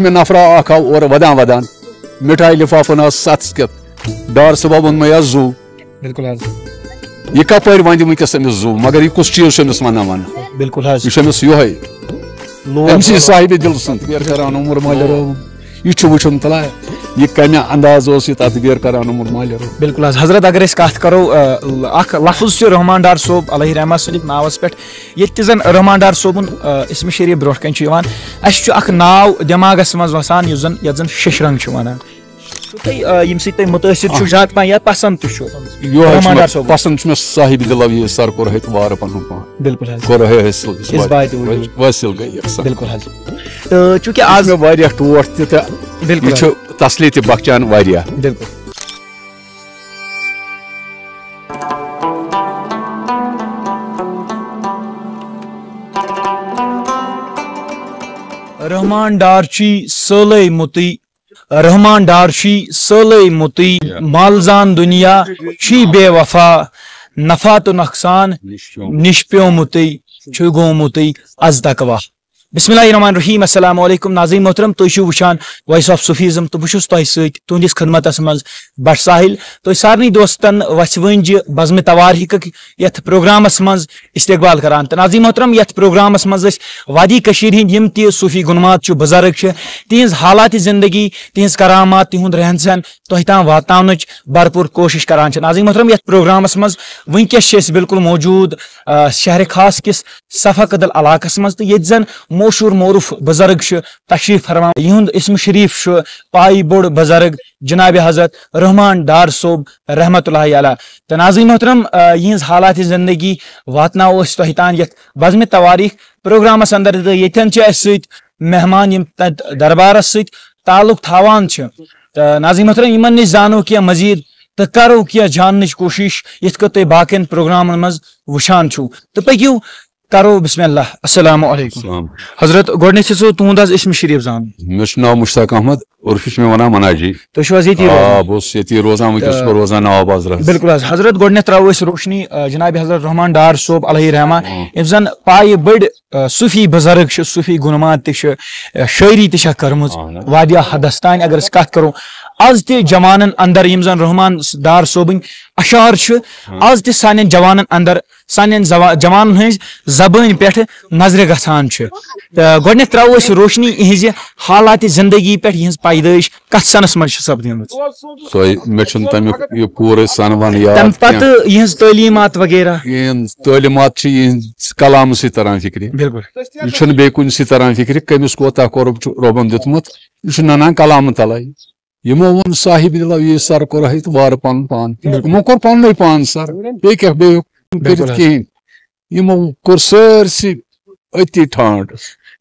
मे नफरा अख और वदान वदान मिठाई लिफाफन सत डार सबब ओन मैं जू बिल्कुल यह कपे वन वस जू मगर यह कुछ चीज अमिस वन वन बिल्कुल यह साहिब दिल सर कर उमर यह वो तला यह कम अंदाज तथ गैर करान बिल्कुल हजरत अगर कत करो लफ्ज रहमान डार सोब अलह रहमा सद नावस पे ये जन रहमान डार सोबन इसम शरीफ ब्रोह कन अ नाव दिमागस मज वसान जन ये जन چھُو تُہۍ ییٚمہِ سۭتۍ تُہۍ مُتٲثِر چھُو زیادٕ پَہَن یا پَسنٛد تہِ چھُو یِہوے چھُ پَسنٛد چھُ مےٚ صاحب دِلو یہِ سر کوٚر ہیٚتہِ وارٕ پَنُن پان بِلکُل حظ کوٚر حٲصِل وٲصِل گٔے بِلکُل حظ تہٕ چوٗنٛکہِ آز مےٚ واریاہ ٹوٹھ تہِ تہٕ بِلکُل یہِ چھُ تسلی تہِ بخچان واریاہ بِلکُل رحمان ڈار چی سٲلے مُتی रहमान डारशी सलै मुती मालजान दुनिया शी बेवफा नफा तो नुकसान निश प्योमुत गोमुत अज तक बिस्मिल्लाम नाजी मोहतरम तुम वुशान वॉइस ऑफ सूफीज़म तो बहुत तह तुंदिस खदमत मज बट साहिल तुम सारे दोस्तन वसवंज बजम तवारक ये प्रोग्राम मज इस्तबाल करान तो नाजीन मोहतरम ये प्रोग्राम मज वी कशीर हिंद ते सूफी बुजर्ग बुजुर्ग तिज हालात जिंदगी तिज कराम तिहद रहन सहन तुह तम वातान भरपूर कोशिश कर नाजी मोहतरम ये प्रोग्राम मज वस बिल्कुल मौजूद शहर खास किस सफाकदल इलाकस मज तो ये जन मशहूर मरूफ बुजुर्ग तशरीफ फरमान इहुद इसम शरीफ पाई बोड़ बुजुर्ग जनाब हजरत रहमान डार सोब रहमत तो नाजी मोहतरम इहज हालत जिंदगी वातना तान ये बजम तवारीख प्रोग्राम अंदर तो ये सहमान दरबार तालुक थावान नाजी मोहतरम इन नश जानो कह मजीद तो करो कह जानने कोशिश इत तुम बाकन प्रोग्रामन मज तो पकू करो बिस्मिल्लाह गो तुद इशम शरीफ जान मे ना मुश्ताक अहमद उर्फ मे वन मनाजी तुम रोजान रोजान बिल्कुल हजरत गोडने त्रो रोशनी जनाब हजरत रहमान डार सोब अल रहमान इम जन पाये बड़ सूफी बुजर्ग सूफी गुनमान तह शायरी कर्म वादिया हदस्तान अगर कत करो आज ते जवानन अंदर यम जन रहमान दार सोबन अशार आज ते सान अंदर सान जवान हज जबान पे नजर गसान गोडन त्रो रोशनी इहज हालात जिंदगी पे इह पैदाइश कत सनस मं तलीमत वगैरह तलीमत कलाम बिल्कुल यह फिक्र कमिस कोता रोबन यह यमो वन साहिब ये सर को रहित वार पन पान यमो कोर पन्न पान सर बे क्या बे करित यमो कोर सर सी अति ठांड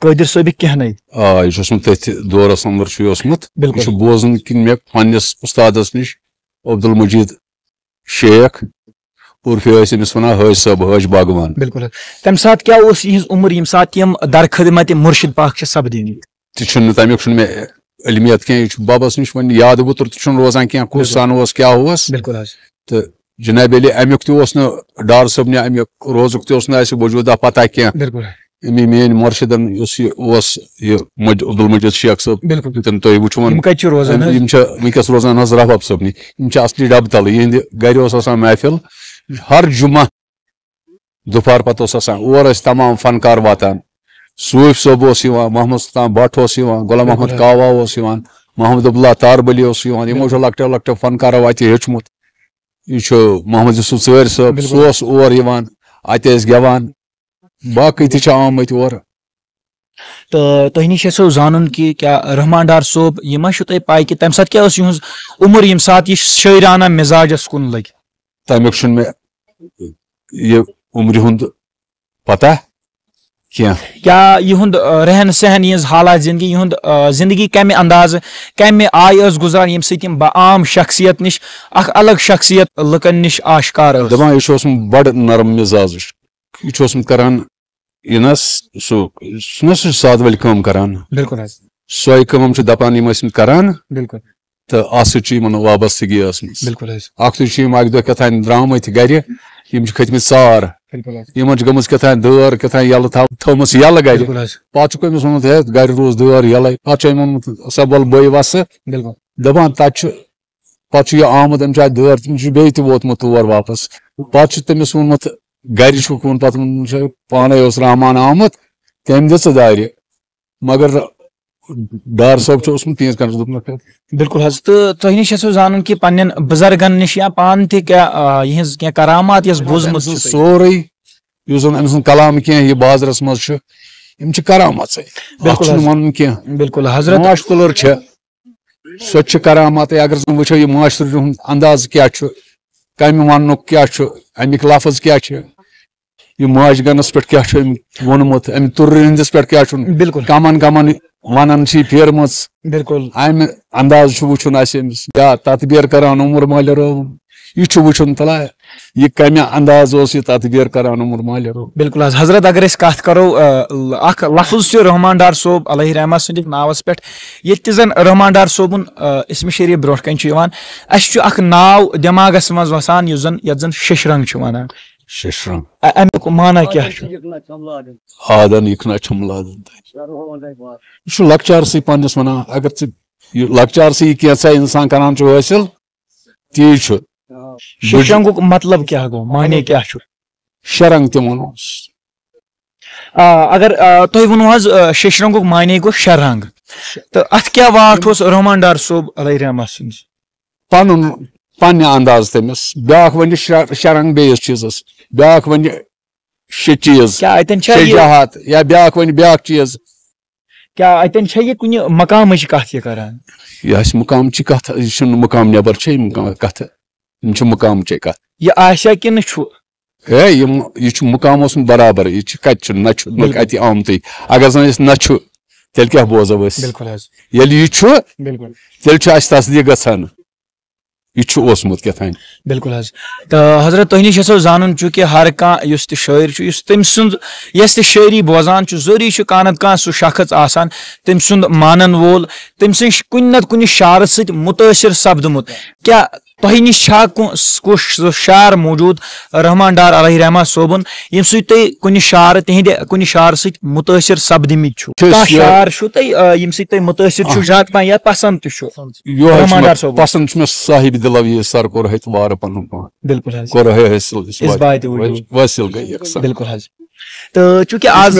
قٲدِر صٲبہِ کیٚنٛہہ نَے آ یہِ چھُ اوسمُت تٔتھۍ دورَس اَنٛدر چھُ یہِ اوسمُت یہِ چھُ بوزان کِنۍ مےٚ پنٕنِس اُستادَس نِش عبدالمجیٖد شیخ عرفہِ ٲسۍ أمِس وَنان حٲج صٲب حٲج باغوان بِلکُل تَمہِ ساتہٕ کیٛاہ اوس یِہِنٛز عُمر ییٚمہِ ساتہٕ یِم درخدمت مُرشِد پاک چھِ سپدٲنی تہِ چھُنہٕ تَمیُک چھُنہٕ مےٚ علمیت کینٛہہ یہِ چھُ بَبَس نِش وۄنۍ یادٕ وُتُر تہِ چھُنہٕ روزان کینٛہہ کُس سَن اوس کیٛاہ اوس بِلکُل حظ تہٕ جِناب علی اَمیُک تہِ اوس نہٕ ڈار صٲبنہِ اَمیُک روزُک تہِ اوس نہٕ اَسہِ وجوٗدا پَتہ کینٛہہ بِلکُل मेन मुर्शिदन अब्दुल मजीद शेख सब रोजान वस रोजान रबाब असली डब तल यद गर महफिल हर जुमा दुपार पे और तमाम फनकार वातान सूफ सब महमद सुल्तान भट्ट गुलाम महमद कावा मोहम्मद अब्दुल्ला तारबली यमो लकटो लकटो फनकार अत हेचमुत यह मोहम्मद यूसुफ सर सब सो और अत गवान बाकी तह आमत तो तुह तो नश सो जान कि क्या रहमान डार सोब यह मा तुह पाई कि तम सात क्या युज उम्र यम सात यह शायराना मिजाजस कुन लग तमिक मे ये उम्र हूं पता क्या क्या रहन सहन यह हालात जिंदगी यहद जिंदगी कमे अंदाज कमे आय गुजान यम सम आम शख्सियत नश अलग शख्सियत लुकन नश आशकार बड़ नरम मिजाज कुझु करान इन न साद वली कम करान बिल्कुल حظ सोय कम छ दपान यम ٲسمٕتۍ کران بِلکُل تہٕ اَتھ سۭتۍ چھِ یِمن وابستگی ٲسمٕژ بِلکُل حظ اکھ تُہۍ چھِ یِم اَکہِ دۄہ کیٛاتھانۍ درٛامٕتۍ گرِ یِم چھِ کھٔتمٕتۍ ژار یِمن چھِ گٔمٕژ کیٛاتھانۍ دٲر کیٛاتھانۍ یلہٕ تھاو تھٲومٕژ یلہٕ گرِ پتہٕ چھُکھ أمِس ووٚنمُت ہے گرِ روٗز دٲر یلے پتہٕ چھُ أمۍ ووٚنمُت سا وَلہٕ بٔے وَسہٕ دپان تتہِ چھُ پتہٕ چھُ یہِ آمُت أمۍ چھِ اَتھ دٲر تٔمِس چھُ بیٚیہِ تہِ ووتمُت تور واپس پتہٕ چھُ تٔمِس ووٚنمُت گرِ چھُکھ وۄنۍ پتہٕ ووٚن چھُ پانے اوس رحمان آمُت تٔمۍ دِژٕ دارِ مگر ڈار صٲب چھُ اوسمُت تیٖژ کالَس دوٚپمَکھ بِلکُل حظ تہٕ تۄہہِ نِش چھُ زانُن کہِ پننٮ۪ن بُزرگن نِش یا پانہٕ تہِ کیٛاہ یِہنٛز کینٛہہ کرامات یۄس بوٗزمٕژ چھِ سورُے یُس زن أمۍ سُنٛد کلام کینٛہہ یہِ بازرس منٛز چھُ یِم چھِ کرامات سۭتۍ اَتھ چھُنہٕ وَنُن کینٛہہ بِلکُل حضرت ماش تُلر چھِ سۄ تہِ چھِ کراماتٕے اگر زن وٕچھو یہِ ماش تُلرِ ہُنٛد انٛداز کیٛاہ چھُ کمہِ وَننُک کیٛاہ چھُ اَمِکۍ لفظ کیٛاہ چھِ यह माजगनस पे क्या वोनमुत अम तुर्र पे क्या बिल्कुल कमन कमन वन फेरम बिल्कुल अम अंदाज वुचन अम्स या ततबीर करान उमर यह वुचन तला यह कम अंदाज ये ततबीर करान उमर मालिर बिल्कुल हजरत अगर कत करो लफज रहमान डार सोब अलह सद नावस पे ये जन रहमान डार सोबन इसम शरीफ ब्रो कन अ नाव दिमागस मज जन ये वन ششرم امیُک معنی کیٛاہ چھُ آدَن یِکھنا چھُم لادَن یہِ چھُ لۄکچارسٕے پَنٕنِس وَنان اگر ژٕ یہِ لۄکچارسٕے کینٛژھا اِنسان کَران چھُ حٲصِل تی چھُ ششنٛگُک مطلب کیٛاہ گوٚو معنے کیٛاہ چھُ شرنٛگ تہِ وَنوس اگر تُہۍ ووٚنوٕ حظ شیٚش رنٛگُک معنے گوٚو شےٚ رنٛگ تہٕ اَتھ کیٛاہ واٹھ اوس رحمان ڈار صٲب علیہ رحمہ سٕنٛز پَنُن پنہ انداز تٔمِس بیٛاکھ وَنہِ شرنٛگ بیٚیِس چیٖزَس بیٛاکھ وَنہِ شےٚ چیٖز شےٚ یا بیٛاکھ وَنہِ بیٛاکھ چیٖز کیٛاہ اَتٮ۪ن چھےٚ یہِ کُنہِ مقامٕچ کَتھ یہِ کران یہِ آسہِ مُقامچہِ کَتھ یہِ چھُنہٕ مُقام نٮ۪بر چھےٚ یِم کَتھٕ یِم چھِ مُقامچے کَتھ یہِ آسیا کِنہٕ چھُ ہے یِم یہِ چھُ مُقام اوسُم برابر یہِ چھُ کَتہِ چھُ نہ چھُ اَتہِ آمتُے اگر زَن أسۍ نہ چھُ تیٚلہِ کیٛاہ بوزو أسۍ ییٚلہِ یہِ چھُ تیٚلہِ چھُ اَسہِ تصدیٖق گژھان यह ओसमुत कथान बिल्कुल हज तो हजरत तुह नश जान चूंकि हर कह शायर तम सुद यस बोजान जरूरी कान कह सह शख्स आसान तम सुंद मानन वोल तम सद कुन नत कुन शार सत मुतासर सपदमुत क्या तह नश कुछ शार मौजूद रहमान डार अलह रहमा सोबन यम सुन शार तिहद कुन शार छु का शार यम छु जात पा या पसंद पसंद साहिब दिलवी सर को कोर वार पन बिल्कुल बात वसिल गई बिल्कुल तो चूंकि आज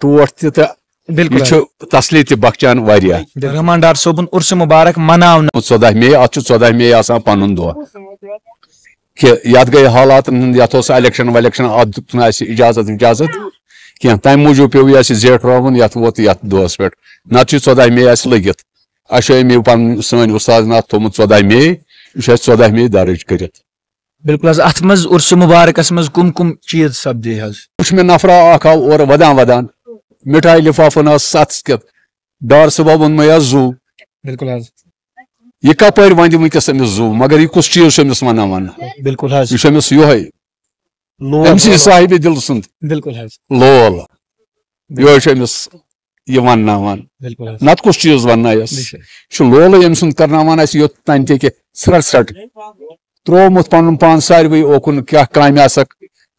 टोट त तसली तस्ली तो बख्चान रहमान उर्स मुबारक मनाव चौदह मे अत चौदह मे पन दो कि ये गई हालात ये इलेक्शन वलेक्शन अतुन इजाजत वजाजत कह तम मूजूब पे जेठ रोवन ये वोत ये दोस पे नत चौदह मे लगत अमे पन सन उस्ताद नाथ चौदह मे यह चौदह मे दर्ज कर बिल्कुल अत मुबारक मज कम कम चीज सपदे मे नफरा और वदान वदान مِٹھایہِ لِفافن ٲس سَتھ سِکِپ ڈار صٲب ووٚنمَے حظ زوٗ بِلکُل حظ یہِ کَپٲرۍ وَنہِ وٕنکیٚس أمِس زوٗ مگر یہِ کُس چیٖز چھُ أمِس وَنان بِلکُل حظ یہِ چھُ أمِس یِہوے أمۍ سٕے صاحبہِ دِل سُنٛد بِلکُل حظ لول یِہوے چھُ أمِس یہِ وَنناوان نَتہٕ کُس چیٖز وَننایَس یہِ چھُ لولٕے أمۍ سُنٛد کَرناوان اَسہِ یوٚتانۍ تہِ کہِ ژھرٛٹ ژھرٛٹ ترٛوومُت پَنُن پان ساروٕے اوکُن کیٛاہ کامہِ آسَکھ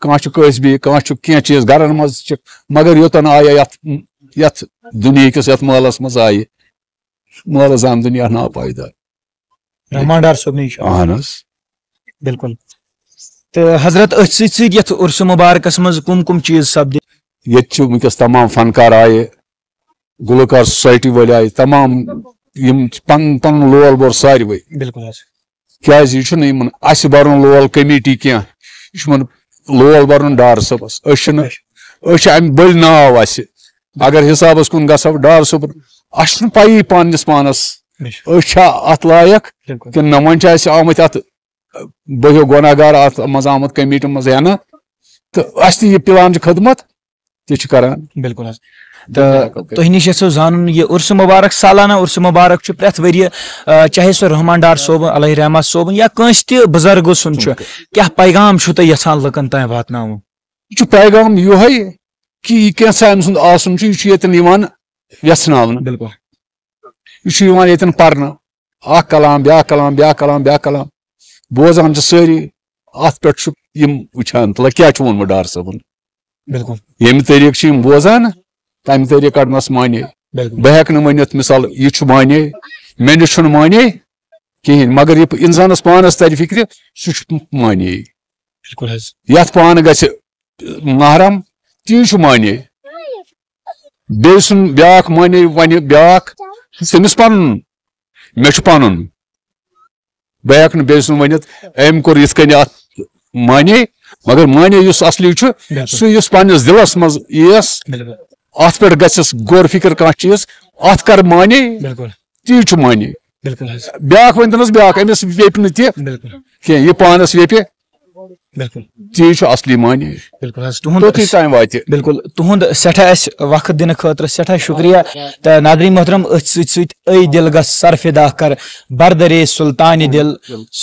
कहबी कह चीज घर मगर योतन आये ये दुनिया किस मालस मज आये मालस आम दुनिया ना पायदार बिल्कुल तो हजरत अर्सु मुबारक मम कम चीज सपद ये विकस तमाम फनकार आये गुलकार सोसाइटी वाले आये तमाम पन पन लोल बोर सारे बिल्कुल क्या क्यों अस भर लोल कमेटी क्या لول برن ڈار صٲبس أسۍ چھِ امہِ بٔلۍ ناو اسہِ اگر حسابس کُن گژھو ڈار صٲبن اسہِ چھنہٕ پیی پننس پانس أسۍ چھا اتھ لایق کِنہٕ نہ وۄنۍ چھِ اسہِ آمٕتۍ اتھ بہیو گۄناہ گار اتھ منٛز آمُت کمیٹہِ منٛز یا نہ تہٕ اسہِ تہِ یہِ پلان چھِ خدمت तुम तो तो यह मुबारक सालाना उर्स मुबारक प्रेथ वरी चाहे सह रहमान डार रहमान सोब या कंस त बुजर्ग सुन क्या पैगाम यहां लकन तय वात पैगाम यह कि कैसा अम सुन यहन बिल्कुल ब्या कलम ब्या कल ब्या कल बोजान सारी अत पे वो क्या वो डार सोबन بِلکُل ییٚمہِ طریٖقہٕ چھِ یِم بوزان تَمہِ طریٖقہٕ کَڑٕ مَس مانے بہٕ ہٮ۪کہٕ نہٕ ؤنِتھ مِثال یہِ چھُ مانے مےٚ نِش چھُنہٕ مانے کِہیٖنۍ مگر یہِ اِنسانَس پانَس تَرِ فِکرِ سُہ چھُ مانے بِلکُل حظ یَتھ پانہٕ گژھِ محرم تی چھُ مانے بیٚیہِ سُنٛد بیٛاکھ مانے وَنہِ بیٛاکھ تٔمِس پَنُن مےٚ چھُ پَنُن بہٕ ہٮ۪کہٕ نہٕ بیٚیہِ سُنٛد ؤنِتھ أمۍ کوٚر یِتھ کٔنۍ اَتھ مانے مگر مٲنِو یُس اَصلی چھُ سُہ یُس پَنٕنِس دِلَس منٛز یِیَس اَتھ پٮ۪ٹھ گژھٮ۪س غور فِکر کانٛہہ چیٖز اَتھ کر مانے تی چھُ مانے بیٛاکھ ؤنۍتَنَس بیٛاکھ أمِس ویٚپہِ نہٕ تہِ کینٛہہ یہِ پانَس ویٚپہِ बिल्कुल तुहद सठा वक् दिन खुद सठा शुक्रिया तो नदरी मोहरम अई दिल ग सरफिदा कर बरदरे सुल्तान दिल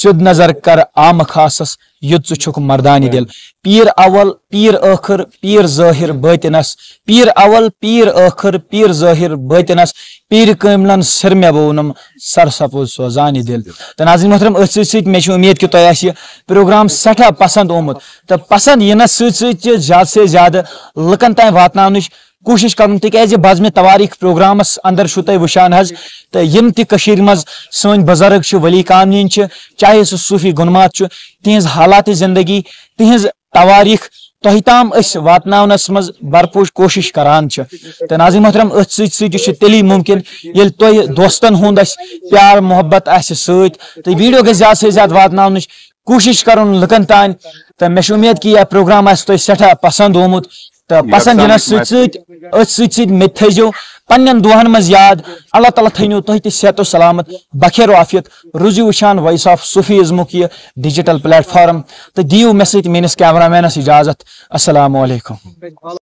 सद नजर कर आम खासस युद च मरदान दिल पीर अवल पीर अखर पीर जाहिर बतिनस पीर अवल पीर अखर पीर जाहिर बतिनस पीर कमलन सर मे बोनम सर सपोज सोजान दिल तो नाजन मोहरम अत मे उम्मीद कि तुम्हें आ प्रोग्राम सठा पसंद पसंद आमुत तो पसंद इन ज्यादा से ज्यादा लकन तय वातान कोशिश कर तिक बजम तवारीख प्रोग्रामस अंदर तुह वुचान तो यम तशर मज स बुजर्ग वली कामनीन चाहे सह सूफी गुनमात तिज हालात जिंदगी तिज तवारीख तह तम वातनस मज भरपूर कोशिश करान तो नाजिन मोहरम अथ सी मुमकिन ये तुम दोस्तन हूँ प्यार मोहब्बत आ सीडियो गज्यादा से ज्यादा वातन कोशिश कर लुकन तान तो मे उम्मीद कि यह प्रोग्राम तुम सठा पसंद आमुत तो पसंद इन सत मे थो पन्न दुहन मज याद अल्लाह ताला थो तो सलामत बखेर आफियत रुजू वान वॉइस ऑफ सूफीजमुक यह डिजिटल प्लेटफार्म तो दियो मे सत मेनस मैनस इजाजत असल